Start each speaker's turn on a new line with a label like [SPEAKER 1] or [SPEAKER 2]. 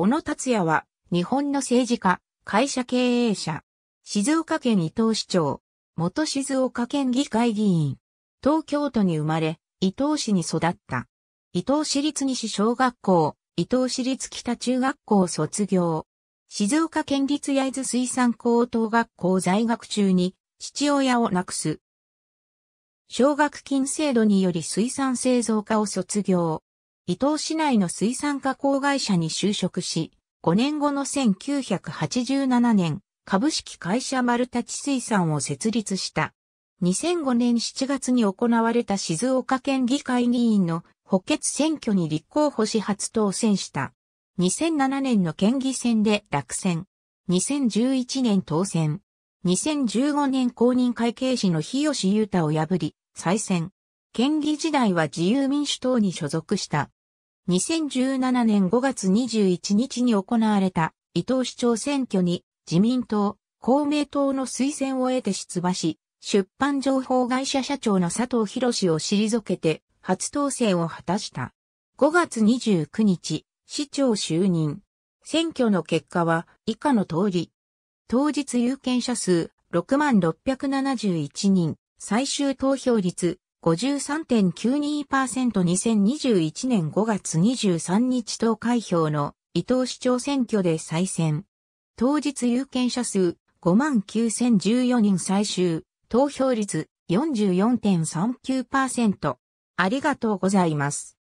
[SPEAKER 1] 小野達也は、日本の政治家、会社経営者、静岡県伊東市長、元静岡県議会議員、東京都に生まれ、伊東市に育った。伊東市立西小学校、伊東市立北中学校卒業。静岡県立焼津水産高等学校在学中に、父親を亡くす。奨学金制度により水産製造科を卒業。伊東市内の水産加工会社に就職し、5年後の1987年、株式会社丸立水産を設立した。2005年7月に行われた静岡県議会議員の補欠選挙に立候補し初当選した。2007年の県議選で落選。2011年当選。2015年公認会計士の日吉裕太を破り、再選。県議時代は自由民主党に所属した。2017年5月21日に行われた伊藤市長選挙に自民党、公明党の推薦を得て出馬し、出版情報会社社長の佐藤博氏を退けて初当選を果たした。5月29日、市長就任。選挙の結果は以下の通り。当日有権者数6671人、最終投票率 53.92%2021 年5月23日投開票の伊藤市長選挙で再選。当日有権者数59,014人最終、投票率44.39%。ありがとうございます。